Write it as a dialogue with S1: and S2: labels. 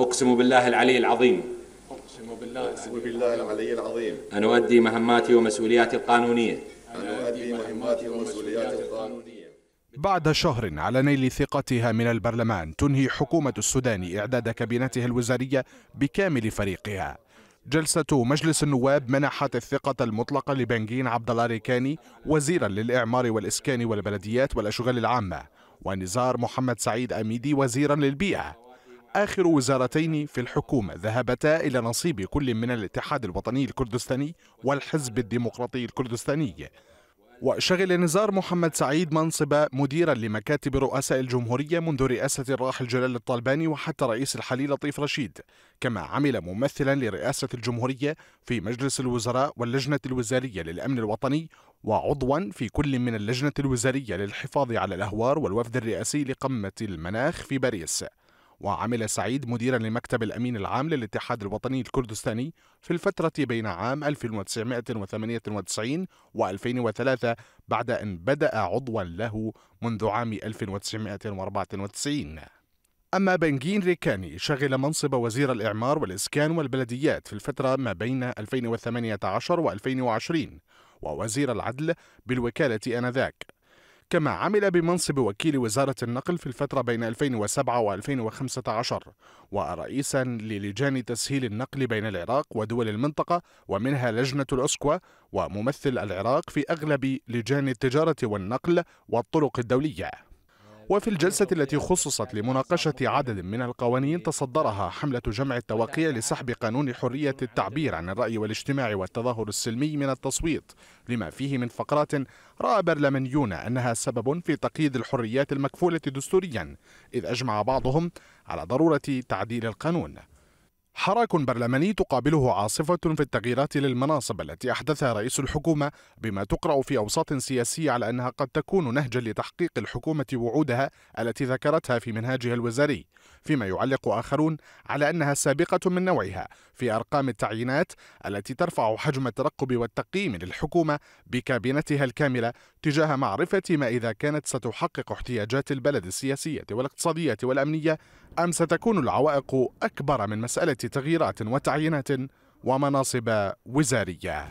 S1: أقسم بالله العلي العظيم أقسم بالله, أقسم بالله العلي العظيم أن أؤدي مهماتي ومسؤولياتي القانونية أن أؤدي مهماتي ومسؤولياتي القانونية بعد شهر على نيل ثقتها من البرلمان تنهي حكومة السودان إعداد كابينتها الوزارية بكامل فريقها جلسة مجلس النواب منحت الثقة المطلقة لبنجين عبد الله ريكاني وزيرا للإعمار والإسكان والبلديات والأشغال العامة ونزار محمد سعيد أميدي وزيرا للبيئة آخر وزارتين في الحكومة ذهبتا إلى نصيب كل من الاتحاد الوطني الكردستاني والحزب الديمقراطي الكردستاني وشغل نزار محمد سعيد منصب مديرا لمكاتب رؤساء الجمهورية منذ رئاسة الراحل جلال الطالباني وحتى رئيس الحالي لطيف رشيد كما عمل ممثلا لرئاسة الجمهورية في مجلس الوزراء واللجنة الوزارية للأمن الوطني وعضوا في كل من اللجنة الوزارية للحفاظ على الأهوار والوفد الرئاسي لقمة المناخ في باريس وعمل سعيد مديرا لمكتب الأمين العام للاتحاد الوطني الكردستاني في الفترة بين عام 1998 و 2003 بعد أن بدأ عضوا له منذ عام 1994 أما بنجين ريكاني شغل منصب وزير الإعمار والإسكان والبلديات في الفترة ما بين 2018 و 2020 ووزير العدل بالوكالة آنذاك كما عمل بمنصب وكيل وزارة النقل في الفترة بين 2007 و 2015 ورئيسا للجان تسهيل النقل بين العراق ودول المنطقة ومنها لجنة الأسكوا وممثل العراق في أغلب لجان التجارة والنقل والطرق الدولية وفي الجلسة التي خصصت لمناقشة عدد من القوانين تصدرها حملة جمع التوقيع لسحب قانون حرية التعبير عن الرأي والاجتماع والتظاهر السلمي من التصويت لما فيه من فقرات رأى برلمانيون أنها سبب في تقييد الحريات المكفولة دستوريا إذ أجمع بعضهم على ضرورة تعديل القانون حراك برلماني تقابله عاصفة في التغييرات للمناصب التي أحدثها رئيس الحكومة بما تقرأ في أوساط سياسية على أنها قد تكون نهجا لتحقيق الحكومة وعودها التي ذكرتها في منهاجها الوزاري فيما يعلق آخرون على أنها سابقة من نوعها في أرقام التعيينات التي ترفع حجم الترقب والتقييم للحكومة بكابينتها الكاملة تجاه معرفة ما إذا كانت ستحقق احتياجات البلد السياسية والاقتصادية والأمنية أم ستكون العوائق أكبر من مسألة تغييرات وتعيينات ومناصب وزاريه